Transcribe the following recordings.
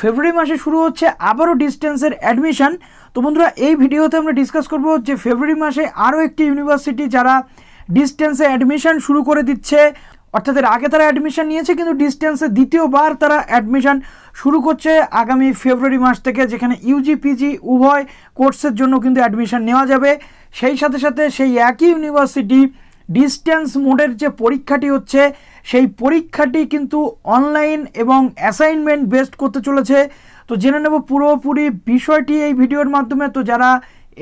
ফেব্রুয়ারি মাসে শুরু হচ্ছে আবারও ডিস্টেন্সের অ্যাডমিশান তো বন্ধুরা এই ভিডিওতে আমরা ডিসকাস করব যে ফেব্রুয়ারি মাসে আরও একটি ইউনিভার্সিটি যারা ডিস্টেন্সে অ্যাডমিশান শুরু করে দিচ্ছে অর্থাৎ এর আগে তারা অ্যাডমিশান নিয়েছে কিন্তু ডিস্টেন্সে দ্বিতীয়বার তারা অ্যাডমিশান শুরু করছে আগামী ফেব্রুয়ারি মাস থেকে যেখানে ইউজি পিজি উভয় কোর্সের জন্য কিন্তু অ্যাডমিশান নেওয়া যাবে সেই সাথে সাথে সেই একই ইউনিভার্সিটি ডিস্টেন্স মোডের যে পরীক্ষাটি হচ্ছে সেই পরীক্ষাটি কিন্তু অনলাইন এবং অ্যাসাইনমেন্ট বেসড করতে চলেছে তো জেনে নেব পুরোপুরি বিষয়টি এই ভিডিওর মাধ্যমে তো যারা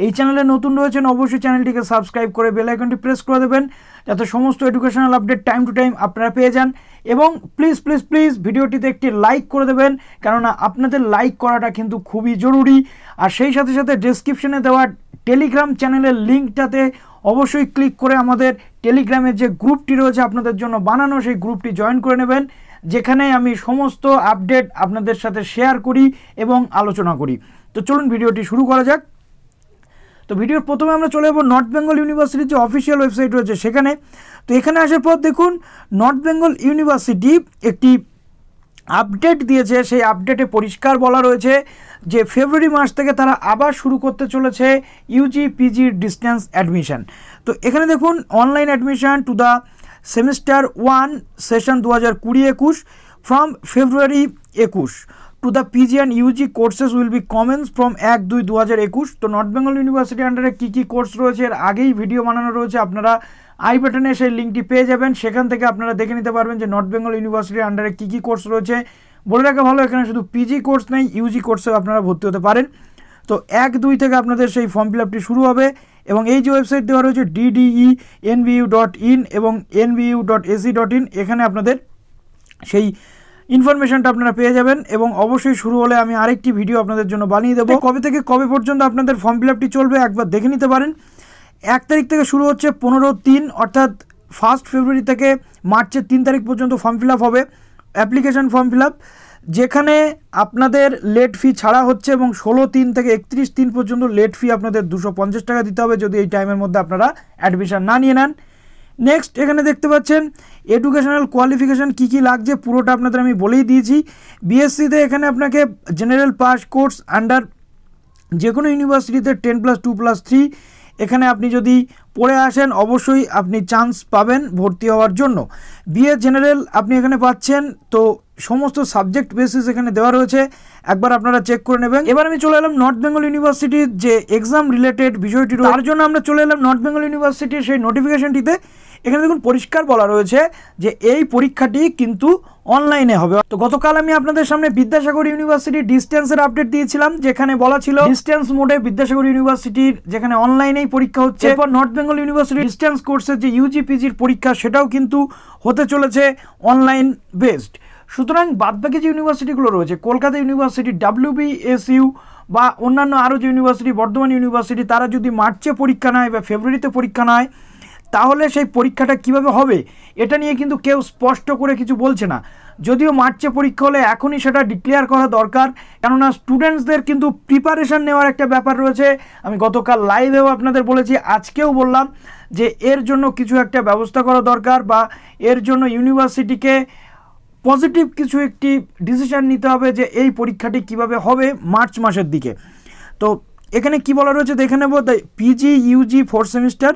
এই চ্যানেলে নতুন রয়েছেন অবশ্যই চ্যানেলটিকে সাবস্ক্রাইব করে বেল আইকনটি প্রেস করে দেবেন যাতে সমস্ত educational update time to time আপনারা পেয়ে যান এবং প্লিজ প্লিজ প্লিজ ভিডিওটিতে একটি লাইক করে দেবেন কেননা আপনাদের লাইক করাটা কিন্তু খুবই জরুরি আর সেই সাথে সাথে ডিসক্রিপশনে দেওয়া টেলিগ্রাম চ্যানেলের লিঙ্কটাতে অবশ্যই ক্লিক করে আমাদের টেলিগ্রামের যে গ্রুপটি রয়েছে আপনাদের জন্য বানানো সেই গ্রুপটি জয়েন করে নেবেন যেখানে আমি সমস্ত আপডেট আপনাদের সাথে শেয়ার করি এবং আলোচনা করি তো চলুন ভিডিওটি শুরু করা যাক তো ভিডিওর প্রথমে আমরা চলে যাবো নর্থ বেঙ্গল ইউনিভার্সিটির যে অফিসিয়াল ওয়েবসাইট রয়েছে সেখানে তো এখানে আসার পর দেখুন নর্থ বেঙ্গল ইউনিভার্সিটি একটি আপডেট দিয়েছে সেই আপডেটে পরিষ্কার বলা রয়েছে যে ফেব্রুয়ারি মাস থেকে তারা আবার শুরু করতে চলেছে ইউজি পিজি ডিস্ট্যান্স অ্যাডমিশান তো এখানে দেখুন online admission to the semester one session দু হাজার কুড়ি একুশ ফ্রম ফেব্রুয়ারি একুশ to the PG and UG courses will be commence from এক দুই দু হাজার একুশ তো নর্থ বেঙ্গল ইউনিভার্সিটি আন্ডারে কী কী কোর্স রয়েছে এর আগেই ভিডিও বানানো রয়েছে আপনারা আই বাটনে সেই লিঙ্কটি পেয়ে যাবেন সেখান থেকে আপনারা দেখে নিতে পারবেন যে নর্থ বেঙ্গল ইউনিভার্সিটির আন্ডারে কী কী কোর্স রয়েছে বলে রাখা ভালো এখানে শুধু পিজি কোর্স নেই ইউজি কোর্সেও আপনারা ভর্তি হতে পারেন তো এক দুই থেকে আপনাদের সেই ফর্ম ফিল আপটি শুরু হবে এবং এই যে ওয়েবসাইট দেওয়া রয়েছে ডিডিই এনবিইউ ডট ইন এবং NBU dot AC dot in এখানে আপনাদের সেই ইনফরমেশনটা আপনারা পেয়ে যাবেন এবং অবশ্যই শুরু হলে আমি আরেকটি ভিডিও আপনাদের জন্য বানিয়ে দেবো কবে থেকে কবে পর্যন্ত আপনাদের ফর্ম ফিল আপটি চলবে একবার দেখে নিতে পারেন এক তারিখ থেকে শুরু হচ্ছে পনেরো তিন অর্থাৎ ফার্স্ট ফেব্রুয়ারি থেকে মার্চের তিন তারিখ পর্যন্ত ফর্ম ফিল হবে অ্যাপ্লিকেশান ফর্ম ফিল যেখানে আপনাদের লেট ফি ছাড়া হচ্ছে এবং ষোলো তিন থেকে একত্রিশ তিন পর্যন্ত লেট ফি আপনাদের দুশো পঞ্চাশ টাকা দিতে হবে যদি এই টাইমের মধ্যে আপনারা অ্যাডমিশান না নিয়ে নেন নেক্সট এখানে দেখতে পাচ্ছেন এডুকেশনাল কোয়ালিফিকেশান কী কী লাগছে পুরোটা আপনাদের আমি বলেই দিয়েছি বিএসসিতে এখানে আপনাকে জেনারেল পাস কোর্স আন্ডার যে কোনো ইউনিভার্সিটিতে ten plus two plus three এখানে আপনি যদি পড়ে আসেন অবশ্যই আপনি চান্স পাবেন ভর্তি হওয়ার জন্য বিএ জেনারেল আপনি এখানে পাচ্ছেন তো সমস্ত সাবজেক্ট বেসিস এখানে দেওয়া রয়েছে একবার আপনারা চেক করে নেবেন এবার আমি চলে এলাম নর্থ বেঙ্গল ইউনিভার্সিটির যে এক্সাম রিলেটেড বিষয়টি তার জন্য আমরা চলে এলাম নর্থ বেঙ্গল ইউনিভার্সিটির সেই নোটিফিকেশনটিতে এখানে দেখুন পরিষ্কার বলা রয়েছে যে এই পরীক্ষাটি কিন্তু অনলাইনে হবে তো গতকাল আমি আপনাদের সামনে বিদ্যাসাগর ইউনিভার্সিটি ডিস্টেন্সের আপডেট দিয়েছিলাম যেখানে বলা ছিল ডিস্টেন্স মোডে বিদ্যাসাগর ইউনিভার্সিটির যেখানে অনলাইনেই পরীক্ষা হচ্ছে এরপর নর্থ বেঙ্গল ইউনিভার্সিটি ডিস্টেন্স কোর্সের যে ইউজিপিজির পরীক্ষা সেটাও কিন্তু হতে চলেছে অনলাইন বেসড সুতরাং বাদবাকি যে ইউনিভার্সিটিগুলো রয়েছে কলকাতা ইউনিভার্সিটি ডাব্লিউবিএসইউ বা অন্যান্য আরও যে ইউনিভার্সিটি বর্ধমান ইউনিভার্সিটি তারা যদি মার্চে পরীক্ষা নেয় বা ফেব্রুয়ারিতে পরীক্ষা নেয় তাহলে সেই পরীক্ষাটা কিভাবে হবে এটা নিয়ে কিন্তু কেউ স্পষ্ট করে কিছু বলছে না যদিও মার্চে পরীক্ষা হলে এখনই সেটা ডিক্লেয়ার করা দরকার কেননা স্টুডেন্টসদের কিন্তু প্রিপারেশান নেওয়ার একটা ব্যাপার রয়েছে আমি গতকাল লাইভেও আপনাদের বলেছি আজকেও বললাম যে এর জন্য কিছু একটা ব্যবস্থা করা দরকার বা এর জন্য ইউনিভার্সিটিকে পজিটিভ কিছু একটি ডিসিশান নিতে হবে যে এই পরীক্ষাটি কিভাবে হবে মার্চ মাসের দিকে তো এখানে কি বলা রয়েছে দেখে নেব the PG UG fourth semester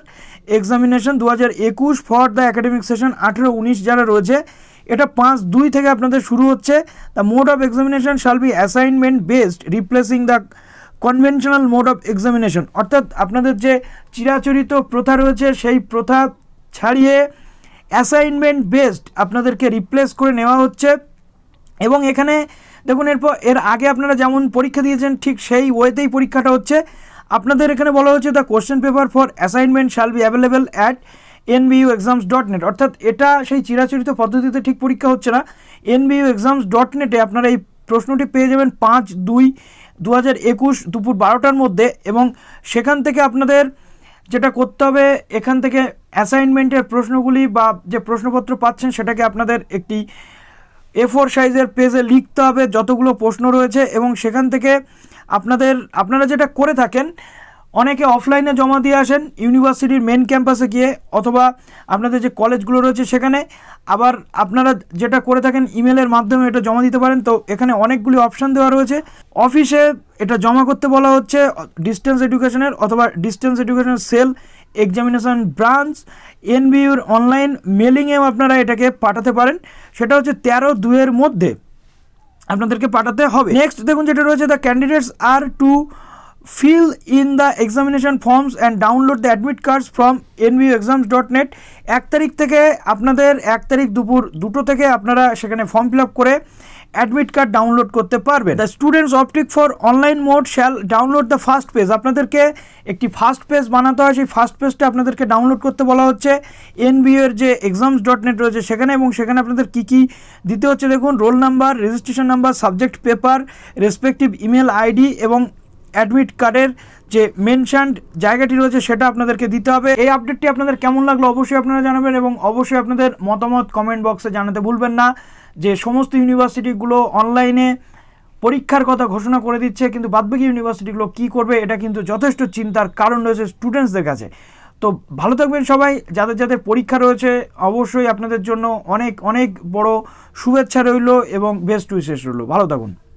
examination দু হাজার একুশ ফর দ্য একাডেমিক সেশন আঠেরো উনিশ যারা রয়েছে এটা পাঁচ দুই থেকে আপনাদের শুরু হচ্ছে the mode of examination shall be assignment based replacing the conventional mode of examination অর্থাৎ আপনাদের যে চিরাচরিত প্রথা রয়েছে সেই প্রথা ছাড়িয়ে অ্যাসাইনমেন্ট বেসড আপনাদেরকে রিপ্লেস করে নেওয়া হচ্ছে এবং এখানে দেখুন এরপর এর আগে আপনারা যেমন পরীক্ষা দিয়েছেন ঠিক সেই ওয়েতেই পরীক্ষাটা হচ্ছে আপনাদের এখানে বলা হচ্ছে the question paper for assignment shall be available at N B U exams dot net অর্থাৎ এটা সেই চিরাচরিত পদ্ধতিতে ঠিক পরীক্ষা হচ্ছে না এনবিইউ এক্সামস ডট নেটে আপনারা এই প্রশ্নটি পেয়ে যাবেন পাঁচ দুই দু হাজার একুশ দুপুর বারোটার মধ্যে এবং সেখান থেকে আপনাদের যেটা করতে হবে এখান থেকে অ্যাসাইনমেন্টের প্রশ্নগুলি বা যে প্রশ্নপত্র পাচ্ছেন সেটাকে আপনাদের একটি এ ফোর সাইজের পেজে লিখতে হবে যতগুলো প্রশ্ন রয়েছে এবং সেখান থেকে আপনাদের আপনারা যেটা করে থাকেন অনেকে অফলাইনে জমা দিয়ে আসেন ইউনিভার্সিটির মেন ক্যাম্পাসে গিয়ে অথবা আপনাদের যে কলেজগুলো রয়েছে সেখানে আবার আপনারা যেটা করে থাকেন ইমেলের মাধ্যমে এটা জমা দিতে পারেন তো এখানে অনেকগুলি অপশান দেওয়া রয়েছে অফিসে এটা জমা করতে বলা হচ্ছে ডিস্টেন্স এডুকেশনের অথবা ডিস্টেন্স এডুকেশনের সেল এক্সামিনেশন ব্রাঞ্চ এনবিউর অনলাইন মেলিংয়েও আপনারা এটাকে পাঠাতে পারেন সেটা হচ্ছে তেরো দুয়ের মধ্যে আপনাদেরকে পাঠাতে হবে নেক্সট দেখুন যেটা রয়েছে the candidates are to fill in the examination forms and download the admit cards from nvuexams.net এক তারিখ থেকে আপনাদের এক তারিখ দুপুর দুটো থেকে আপনারা সেখানে ফর্ম ফিল করে অ্যাডমিট কার্ড ডাউনলোড করতে পারবেন the students opting for online mode shall download the first page আপনাদেরকে একটি ফার্স্ট পেজ বানাতে হয় সেই ফার্স্ট পেজটা আপনাদেরকে ডাউনলোড করতে বলা হচ্ছে এনবিওর যে এক্সামস ডট নেট রয়েছে সেখানে এবং সেখানে আপনাদের কি কি দিতে হচ্ছে দেখুন roll number registration number subject paper respective email ID এবং অ্যাডমিট কার্ডের যে মেনশানড জায়গাটি রয়েছে সেটা আপনাদেরকে দিতে হবে এই আপডেটটি আপনাদের কেমন লাগলো অবশ্যই আপনারা জানাবেন এবং অবশ্যই আপনাদের মতামত কমেন্ট বক্সে জানাতে ভুলবেন না যে সমস্ত ইউনিভার্সিটিগুলো অনলাইনে পরীক্ষার কথা ঘোষণা করে দিচ্ছে কিন্তু বাদবাকি ইউনিভার্সিটিগুলো কি করবে এটা কিন্তু যথেষ্ট চিন্তার কারণ রয়েছে স্টুডেন্টসদের কাছে তো ভালো থাকবেন সবাই যাদের যাদের পরীক্ষা রয়েছে অবশ্যই আপনাদের জন্য অনেক অনেক বড় শুভেচ্ছা রইল এবং বেস্ট উইশেষ রইল ভালো থাকুন